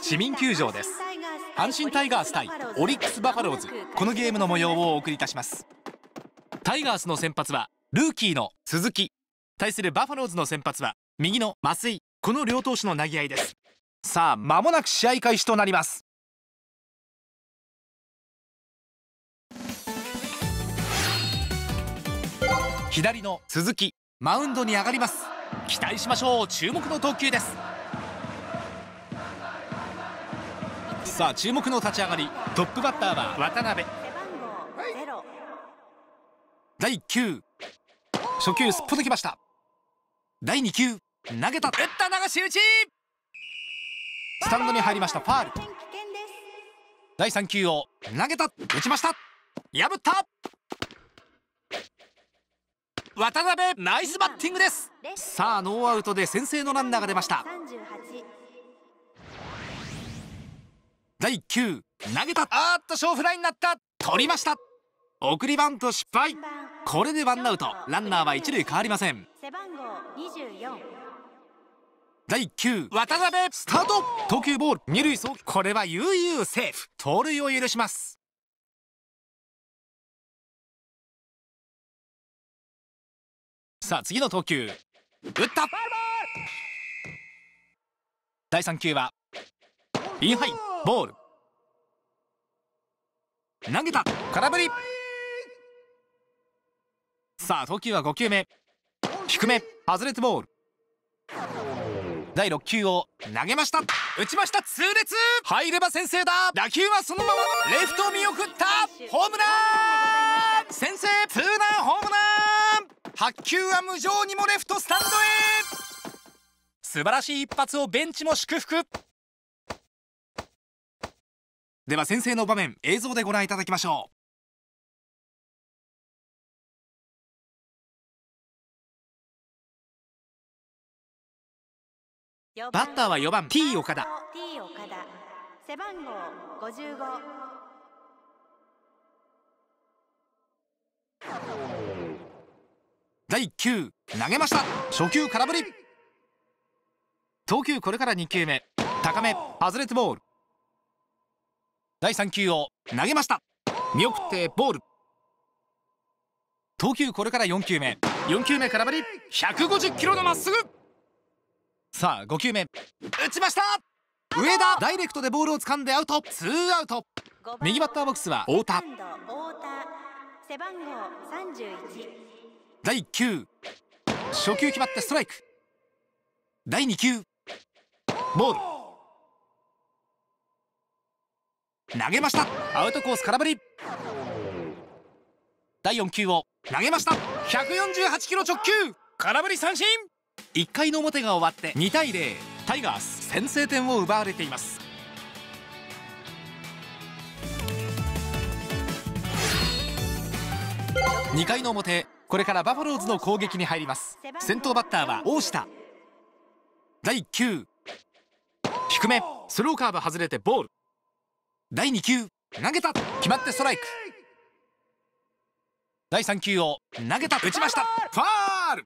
市民球場です阪神タイガース対オリックスバファローズこのゲームの模様をお送りいたしますタイガースの先発はルーキーの鈴木対するバファローズの先発は右の増井この両投手の投げ合いですさあ間もなく試合開始となります左の鈴木マウンドに上がります期待しましょう注目の投球ですさあ注目の立ち上がりトップバッターは渡辺第9初球すっぽ抜きました第2球投げた打った流し打ちスタンドに入りましたファール第3球を投げた打ちました破った渡辺ナイスバッティングですさあノーアウトで先制のランナーが出ました第9投げたあっと勝フライになった取りました送りバント失敗これでワンアウトランナーは一塁変わりません背番号第9渡辺スタート投球ボール二塁走これは悠々セーフ盗塁を許しますさあ次の投球打った第3球はインハイボール投げた空振りさあ時は5球目低め外れてボール第6球を投げました打ちました痛烈入れば先制だ打球はそのままレフトを見送ったホームラン先制ツーランホームラン発球は無情にもレフトスタンドへ素晴らしい一発をベンチも祝福では先生の場面映像でご覧いただきましょうバッターは4番 T 岡田 T 岡田背番号55第1投げました初球空振り投球これから2球目高め外れてボール第3球を投げました見送ってボール投球これから4球目4球目空振り150キロのまっすぐさあ5球目打ちました上田ダイレクトでボールを掴んでアウトツーアウト右バッターボックスは太田太田背番号31第1球初球決まってストライク第2球ボール投げましたアウトコース空振り第4球を投げました148キロ直球空振り三振1回の表が終わって2対0タイガース先制点を奪われています2回の表これからバファローズの攻撃に入ります先頭バッターは大下第9低めスローカーブ外れてボール第2球投げた決まってストライク第3球を投げた打ちましたファール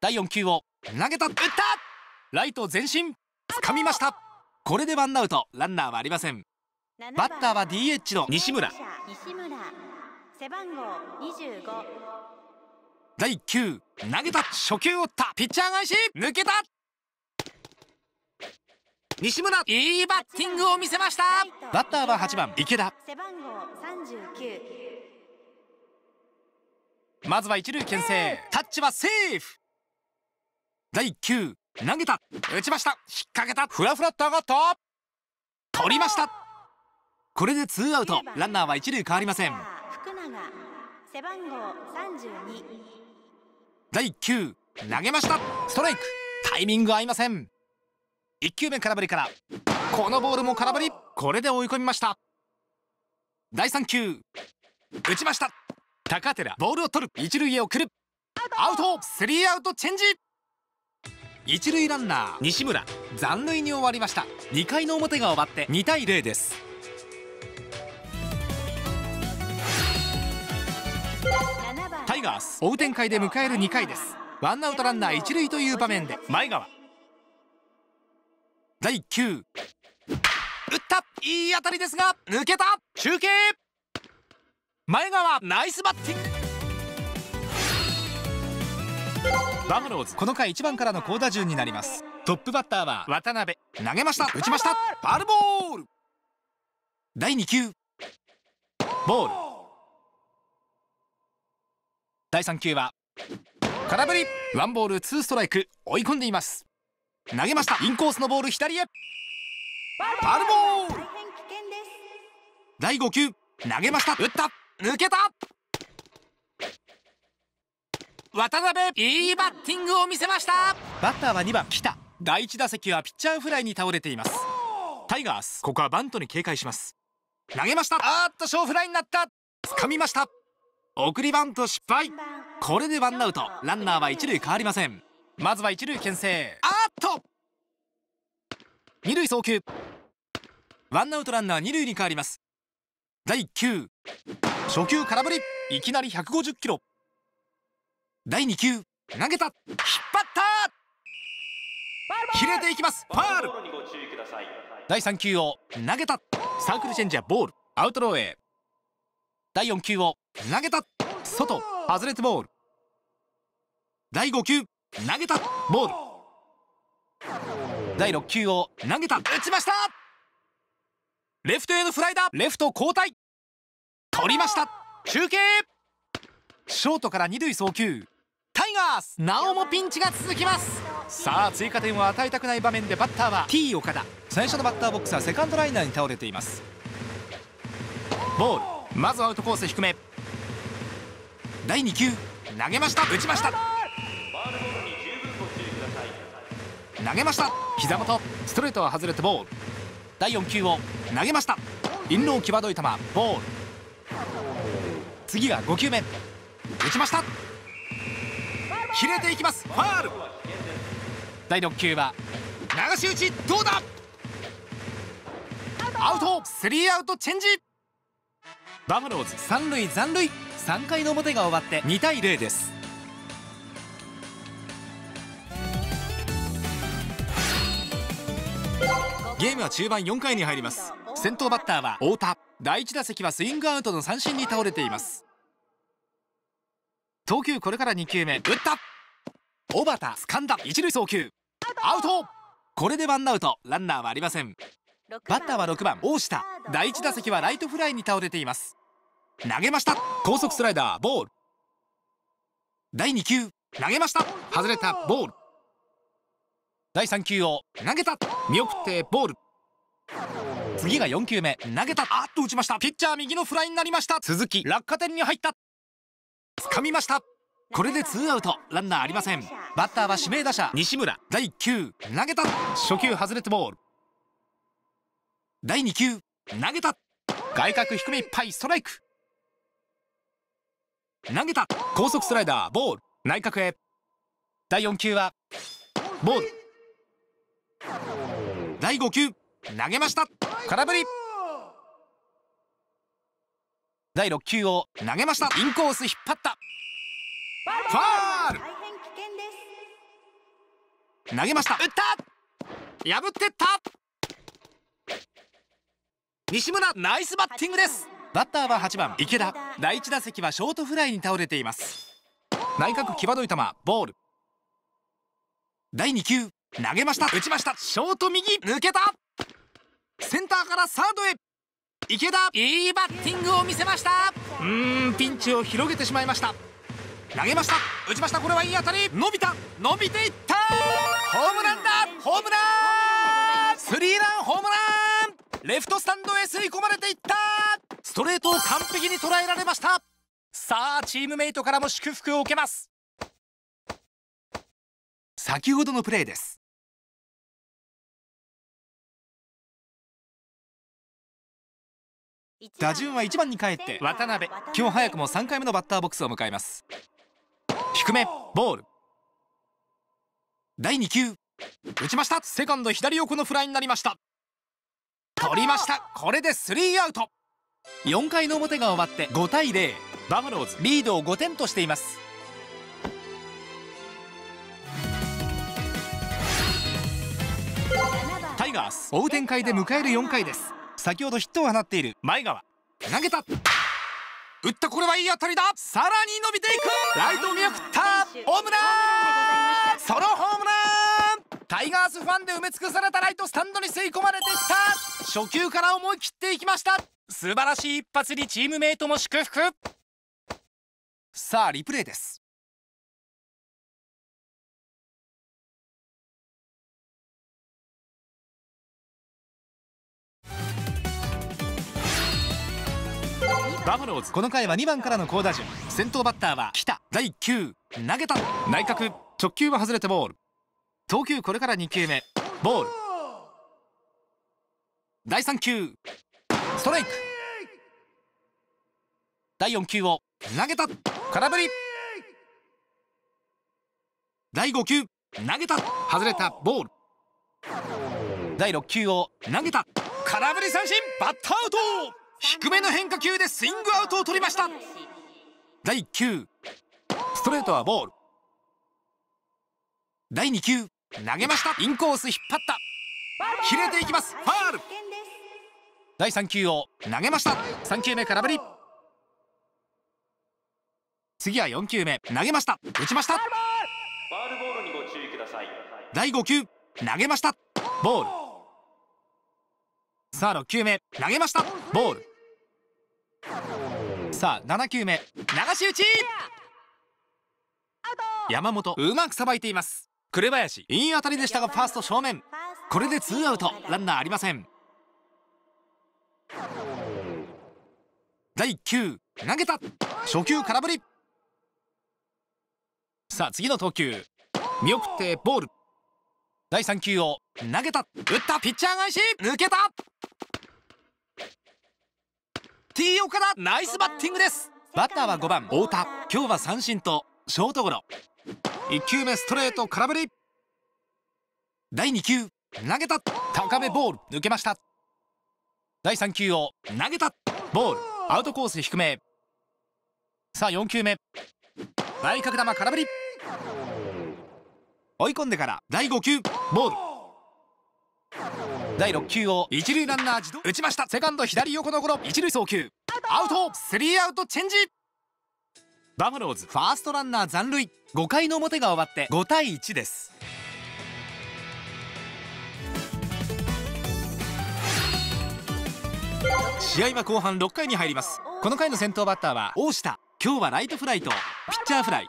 第4球を投げた打ったライト前進掴みましたこれでワンアウトランナーはありませんバッターは DH の西村西村背番号25第9投げた初球を打ったピッチャー返し抜けた西村いいバッティングを見せましたバッターは8番池田まずは一塁牽制タッチはセーフ第9投げた打ちました引っ掛けたフラフラッと上がった取りましたこれでツーアウトランナーは一塁変わりません福永背番号32第9投げましたストライクタイミング合いません1球目空振りからこのボールも空振りこれで追い込みました第3球打ちました高寺ボールを取る一塁へ送るアウトスリーアウトチェンジ一塁ランナー西村残塁に終わりました2回の表が終わって2対0ですタイガース追う展開で迎える2回ですワンアウトランナー一塁という場面で前川第9打ったいい当たりですが抜けた中継前川ナイスバッティングバフローズこの回1番からの高打順になりますトップバッターは渡辺投げました打ちましたバルボール第2球ボール第3球は空振りワンボールツーストライク追い込んでいます投げましたインコースのボール左へパルボール第5球投げました打った抜けた渡辺いいバッティングを見せましたバッターは2番来た第1打席はピッチャーフライに倒れていますタイガースここはバントに警戒します投げましたあっとショーフライになった掴みました送りバント失敗これでワンアウトランナーは1塁変わりませんまずは1塁牽制あと二塁送球ワンアウトランナー二塁に変わります第1初球空振りいきなり150キロ第2球投げた引っ張った切れていきますファール第3球を投げたサークルチェンジャーボールアウトローへ第4球を投げた外外れてボール第5球投げたボール第6球を投げた打ちましたレフトへのフライだレフト交代取りました中継ショートから二塁送球タイガースなおもピンチが続きますさあ追加点を与えたくない場面でバッターは T 岡田最初のバッターボックスはセカンドライナーに倒れていますボールまずアウトコース低め第2球投げました打ちました投げました膝元ストレートは外れてボール第4球を投げましたインロー際どい球ボール次は5球目打ちました切れていきますファール第6球は流し打ちどうだアウトスリーアウトチェンジバファローズ三塁残塁3回の表が終わって2対0ですゲームは中盤4回に入ります先頭バッターは太田第1打席はスイングアウトの三振に倒れています投球これから2球目打った小畑掴んだ一塁送球アウトこれでワンアウトランナーはありませんバッターは6番大下第1打席はライトフライに倒れています投げました高速スライダーボール第2球投げました外れたボール第3球を投げた見送ってボール次が4球目投げたあっと打ちましたピッチャー右のフライになりました続き落下点に入った掴みましたこれでツーアウトランナーありませんバッターは指名打者西村第1投げた初球外れてボール第2球投げた外角低めいっぱいストライク投げた高速スライダーボール内角へ第4球はボール第5球投げました空振り第6球を投げましたインコース引っ張ったファール投げました打った破ってった西村ナイスバッティングですバッターは8番池田第1打席はショートフライに倒れています内角際どい球ボール第2球投げました打ちましたショート右抜けたセンターからサードへ池田いいバッティングを見せましたうんピンチを広げてしまいました投げました打ちましたこれはいい当たり伸びた伸びていったホームランだホームランスリーランホームランレフトスタンドへ吸い込まれていったストレートを完璧に捉えられましたさあチームメイトからも祝福を受けます先ほどのプレーです打順は1番に帰って渡辺今日早くも3回目のバッターボックスを迎えます低めボール第2球打ちましたセカンド左横のフライになりました取りましたこれで3アウト4回の表が終わって5対0バファローズリードを5点としていますタイガース追う展開で迎える4回です先ほどヒットを放っている前川投げた打ったこれはいい当たりださらに伸びていくライト見送ったホームランソロホームランタイガースファンで埋め尽くされたライトスタンドに吸い込まれてきた初球から思い切っていきました素晴らしい一発にチームメイトも祝福さあリプレイですバファローズこの回は2番からの好打順先頭バッターは来た第9投げた内角直球は外れてボール投球これから2球目ボール第3球ストライク第4球を投げた空振り第5球投げた外れたボール第6球を投げた空振り三振バットアウト低めの変化球でスイングアウトを取りました第1球ストレートはボール第2球投げましたインコース引っ張った切れていきますファール第3球を投げました3球目空振り次は4球目投げました打ちました第5球投げましたボールさあ6球目投げましたボールさあ7球目流し打ち山本うまくさばいています紅林いい当たりでしたがファースト正面これでツーアウトランナーありません第1投げた初球空振りさあ次の投球見送ってボール第3球を投げた打ったピッチャー返し抜けた T 岡田ナイスバッティングですバッターは5番太田今日は三振とショートゴロ1球目ストレート空振り第2球投げた高めボール抜けました第3球を投げたボールアウトコース低めさあ4球目外角球空振り追い込んでから第5球ボール第6球を一塁ランナー自動打ちましたセカンド左横のゴロ一塁送球アウトスリーアウトチェンジバファローズファーストランナー残塁5回の表が終わって5対1です試合は後半6回に入りますこの回の先頭バッターは大下今日はライトフライとピッチャーフライ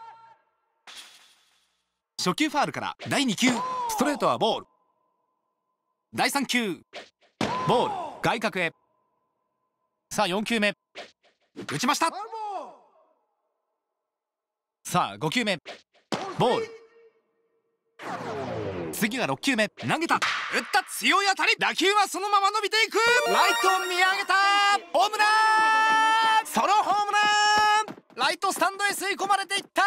初球ファールから第2球ストレートはボール第3球ボール外角へさあ4球目打ちましたさあ5球目ボール次は6球目投げた打った強い当たり打球はそのまま伸びていくライトを見上げたホームランソロホームランライトスタンドへ吸い込まれていった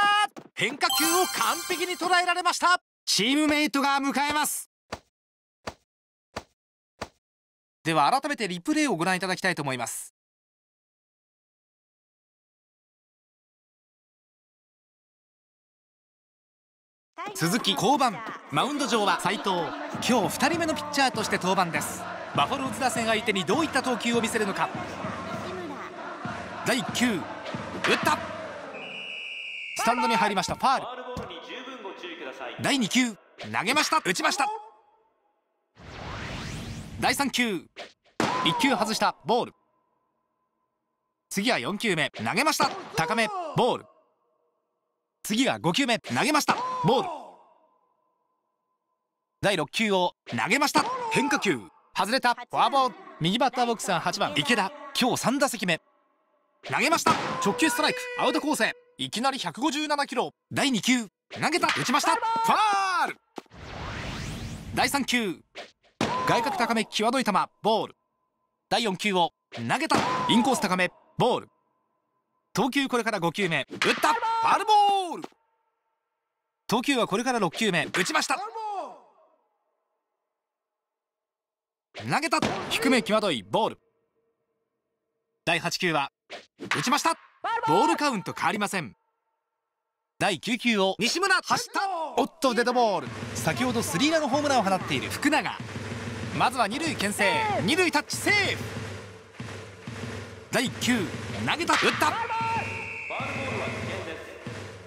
変化球を完璧に捉えられましたチームメイトが迎えますでは改めてリプレイをご覧いただきたいと思います続き降板マウンド上は斉藤今日2人目のピッチャーとして登板ですバファローズ打線相手にどういった投球を見せるのか第9打ったスタンドに入りましたファール第2球投げました打ちました第3球1球外したボール次は4球目投げました高めボール次は5球目投げましたボール第6球を投げました変化球外れたフォアボール右バッターボックスは8番池田今日3打席目投げました直球ストライクアウト構成いきなり157キロ第2球投げた打ちましたファール第3球外角高め際どい球ボール第4球を投げたインコース高めボール投球これから5球目打ったファールボール投球はこれから6球目打ちました投げた低め際どいボール第8球は打ちましたボールカウント変わりません第9球を西村走ったおっとデッドボール先ほどスリーランホームランを放っている福永まずは二塁牽制二塁タッチセーフ第9投げた打った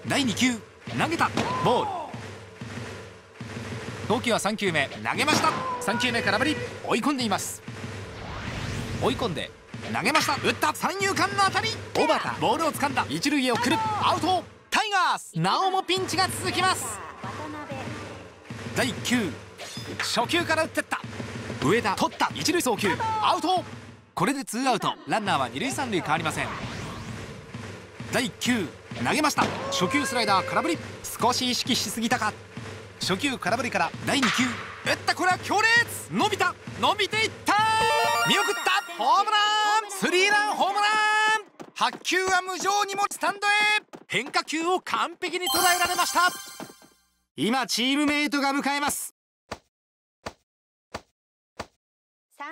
第2球投げたボール投球は3球目投げました3球目空振り追い込んでいます追い込んで投げました打った三遊間の当たり小畑ボールを掴んだ一塁へ送るアウトタイガースなおもピンチが続きます第9初球から打ってった上田取った一塁送球アウトこれでツーアウトランナーは二塁三塁変わりません第9投げました初球スライダー空振り少し意識しすぎたか初球空振りから第2球打ったこれは強烈伸びた伸びていった見送ったホームランスリーランホームラン白球は無情にもスタンドへ変化球を完璧に捉えられました今チームメイトが迎えます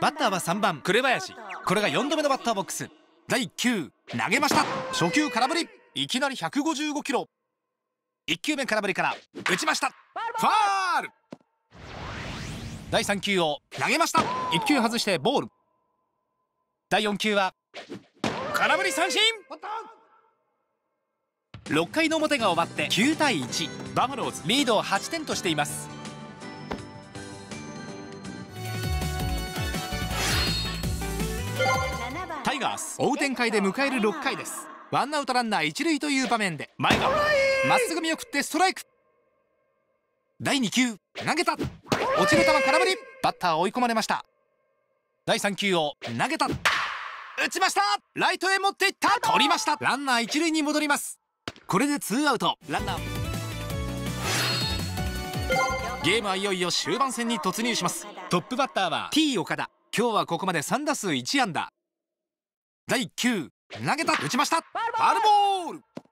バッターは3番紅林これが4度目のバッターボックス第9投げました初球空振りいきなり155キロ1球目空振りから打ちましたファール第3球を投げました1球外してボール第4球は空振り三振6回の表が終わって9対1バファローズリードを8点としていますタイガース追う展開で迎える6回ですワンアウトランナー1塁という場面で前がまっすぐ見送ってストライク第2球投げた落ちる球空振りバッター追い込まれました第3球を投げた打ちましたライトへ持っていった取りましたランナー1塁に戻りますこれで2アウトランナーゲームはいよいよ終盤戦に突入しますトップバッターは T 岡田今日はここまで3打数1安打第9投げた打ちましたファールボール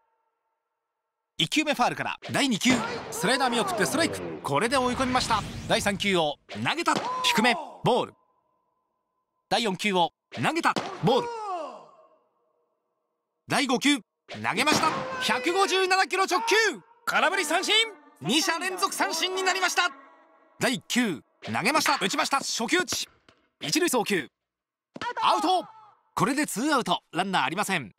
1球目ファールから第2球スライダー見送ってストライクこれで追い込みました第3球を投げた低めボール第4球を投げたボール第5球投げました157キロ直球空振り三振2者連続三振になりました第1球投げました打ちました初球打ち一塁送球アウトこれでツーアウトランナーありません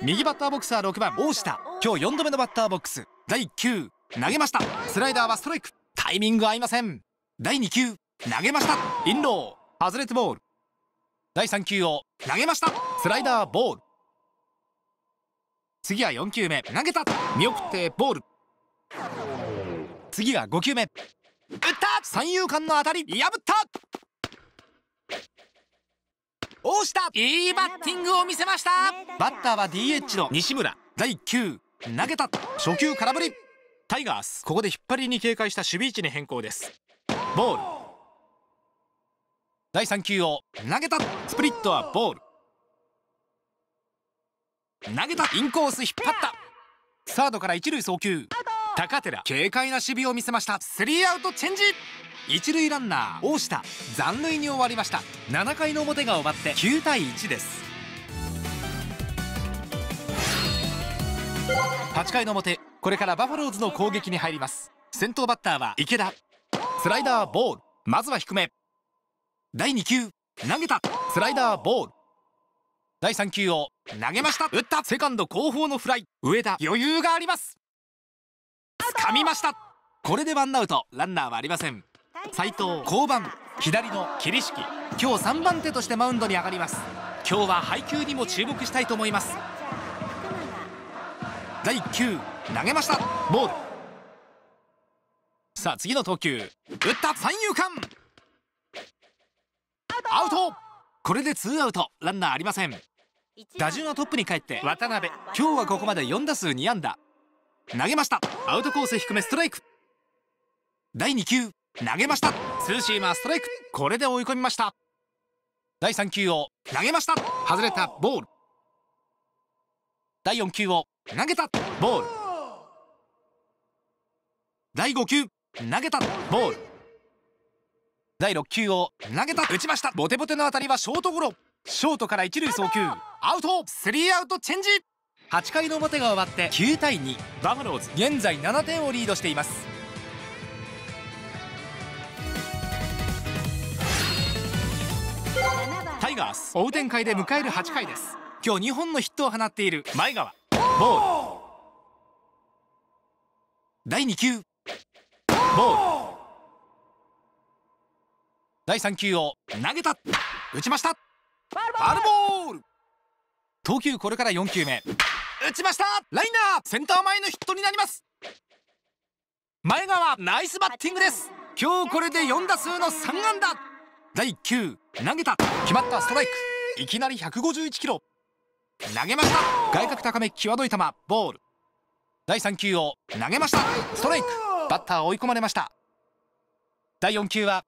右バッターボックスは6番大下今日4度目のバッターボックス第9投げましたスライダーはストライクタイミング合いません第2球投げましたインロー外れてボール第3球を投げましたスライダーボール次は4球目投げた見送ってボール次は5球目打った三遊間の当たり破った大下いいバッティングを見せましたバッターは DH の西村第9投げた初球空振りタイガースここで引っ張りに警戒した守備位置に変更ですボール第3球を投げたスプリットはボール投げたインコース引っ張ったサードから一塁送球高寺軽快な守備を見せましたスリーアウトチェンジ一塁ランナー大下残塁に終わりました7回の表が終わって9対1です8回の表これからバファローズの攻撃に入ります先頭バッターは池田スライダーボールまずは低め第2球投げたスライダーボール第3球を投げました打ったセカンド後方のフライ上田余裕があります掴みましたこれでワンアウトランナーはありません斉藤降板左の桐敷今日3番手としてマウンドに上がります今日は配球にも注目したいと思います第1球投げましたボールさあ次の投球打った三遊間アウトこれでツーアウトランナーありません打順はトップに帰って渡辺今日はここまで4打数2安打投げましたアウトコース低めストライク第2球投げましたツーシーマーストライクこれで追い込みました第3球を投げました外れたボール第4球を投げたボール第5球投げたボール第6球を投げた打ちましたボテボテの当たりはショートゴロショートから一塁送球アウトスリーアウトチェンジ8回の表が終わって9対2バファローズ現在7点をリードしていますタイガース追う展開で迎える8回です今日2本のヒットを放っている前川ボール第2球ボール第3球を投げた打ちましたファルボール投球これから4球目打ちましたライナーセンター前のヒットになります前川ナイスバッティングです今日これで4打数の3安打第9投げた決まったストライクいきなり151キロ投げました外角高め際どい球ボール第3球を投げましたストライクバッター追い込まれました第4球は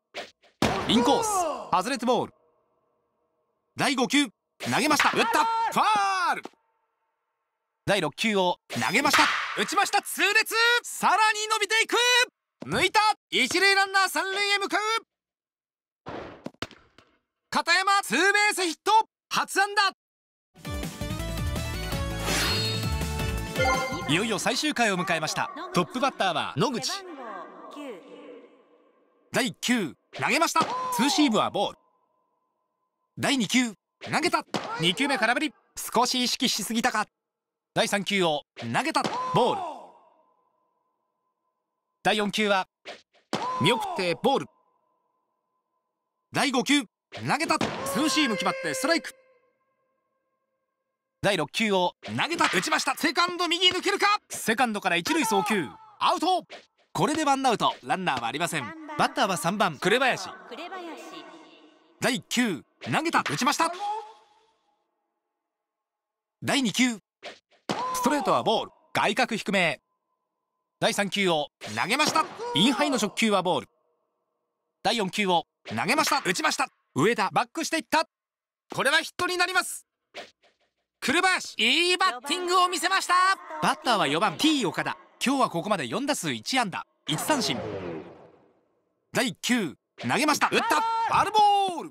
インコース外れてボール第5球投げました打ったファール第6球を投げました打ちました痛烈さらに伸びていく抜いた一塁ランナー三塁へ向かう片山ツーベースヒット初安打いよいよ最終回を迎えましたトップバッターは野口第1投げましたツーシーブはボール第2球投げた2球目空振り少し意識しすぎたか第3球を投げたボール第4球は見送ってボール第5球投げたツーシーム決まってストライク第6球を投げた打ちましたセカンド右抜けるかセカンドから一塁送球アウトこれでワンアウトランナーはありませんバッターは3番紅林第1投げた打ちました第2球ストレートはボール外角低め第3球を投げましたインハイの直球はボール第4球を投げました打ちました上田バックしていったこれはヒットになります栗林いいバッティングを見せましたバッターは4番 T 岡田今日はここまで4打数1安打1三振第9投げました打ったファルボール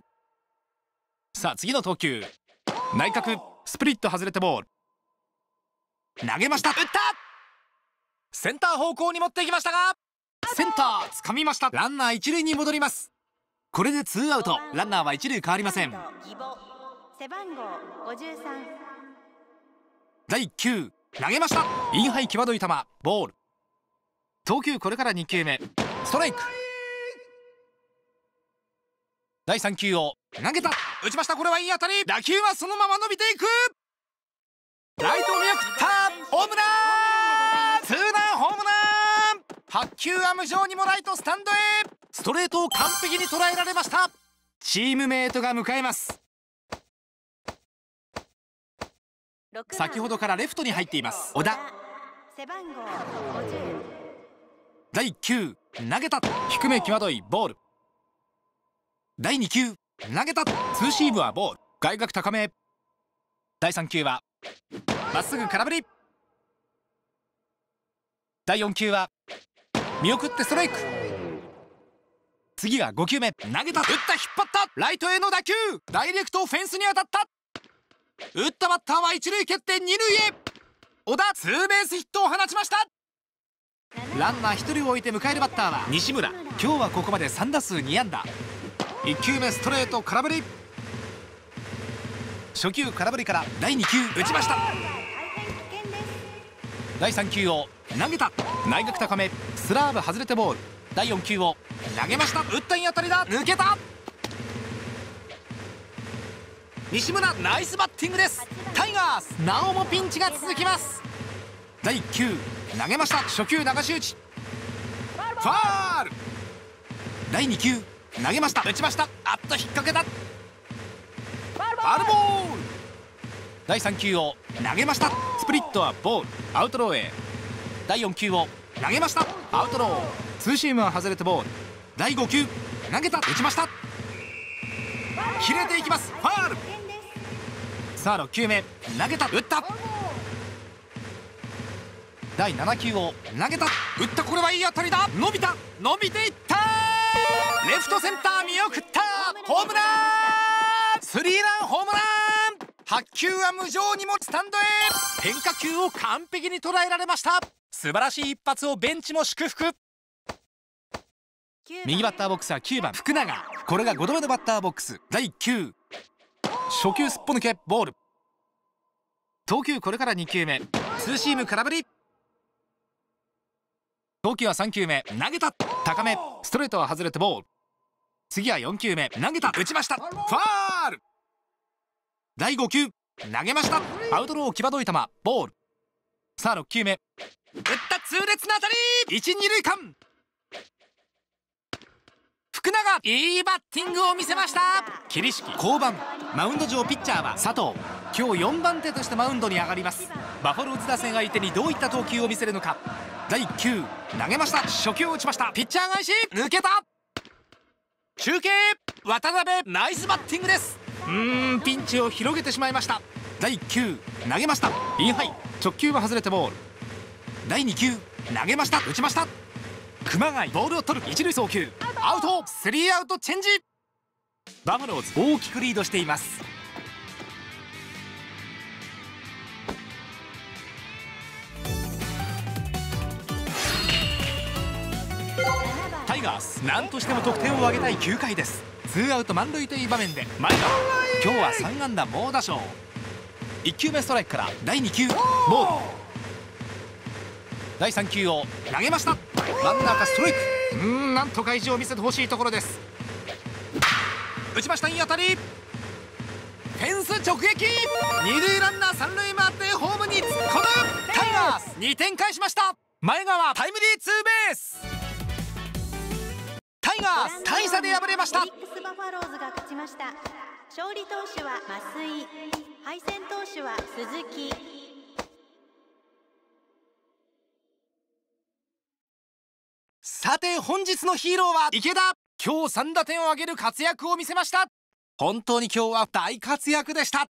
さあ次の投球内角スプリット外れてボール投げました打ったセンター方向に持っていきましたがセンター掴みましたランナー一塁に戻りますこれでツーアウトランナーは一塁変わりません背番号53第9投げましたインハイ際どい球ボール投球これから2球目ストライク第3球を投げた打ちましたこれはいい当たり打球はそのまま伸びていくライトに打ったホームランツーランホームラン白球アーム上にもライトスタンドへストレートを完璧に捉えられましたチームメイトが迎えます先ほどからレフトに入っています小田背番号50第9投げた低め際どいボール第2球投げたツーシームはボール外角高め第3球はまっすぐ空振り第4球は見送ってストライク次は5球目投げた打った引っ張ったライトへの打球ダイレクトフェンスに当たった打ったバッターは一塁蹴って二塁へ小田ツーベースヒットを放ちましたランナー1人を置いて迎えるバッターは西村今日はここまで3打数2安打1球目ストレート空振り初球空振りから第2球打ちました第3球を投げた内角高めスラーブ外れてボール第4球を投げました打ったんやたりだ抜けた西村ナイスバッティングですタイガースなおもピンチが続きます第1球投げました初球流し打ちファール第2球投げました打ちましたあっと引っ掛けたファールボール第3球を投げましたスプリットはボールアウトローへ第4球を投げましたアウトローツーシームは外れてボール第5球投げた打ちました切れていきますファールさあ6球目投げた打った第7球を投げた打ったこれはいい当たりだ伸びた伸びていったレフトセンター見送ったホームランスリーランホームラン白球は無情にもスタンドへ変化球を完璧に捉えられました素晴らしい一発をベンチも祝福右バッターボックスは九番福永これが五度目のバッターボックス第九。初球すっぽ抜けボール投球これから二球目ツーシーム空振り投球は三球目投げた高めストレートは外れてボール次は4球目投げた打ちましたファール第5球投げましたアウトロー際どい球ボールさあ6球目打った痛烈な当たり一二塁間福永いいバッティングを見せました霧式降板マウンド上ピッチャーは佐藤今日4番手としてマウンドに上がりますバファローズ打線相手にどういった投球を見せるのか第9投げました初球を打ちましたピッチャー返し抜けた中継渡辺ナイスバッティングですうーんピンチを広げてしまいました第1球投げましたインハイ直球は外れてボール第2球投げました打ちました熊谷ボールを取る一塁送球アウトスリーアウトチェンジバファローズ大きくリードしていますガース何としても得点を挙げたい9回ですツーアウト満塁という場面で前川今日は3安打猛打賞1球目ストライクから第2球ボール第3球を投げましたランナーかストライクうんなんとか意地を見せてほしいところです打ちましたいい当たりフェンス直撃二塁ランナー三塁回ってホームに突っ込むタイガース2点返しました前川タイムリーツーベースガース大差で敗れましたオリックスバファローズが勝ちました勝利投手は増井敗戦投手は鈴木さて本日のヒーローは池田今日3打点を挙げる活躍を見せました本当に今日は大活躍でした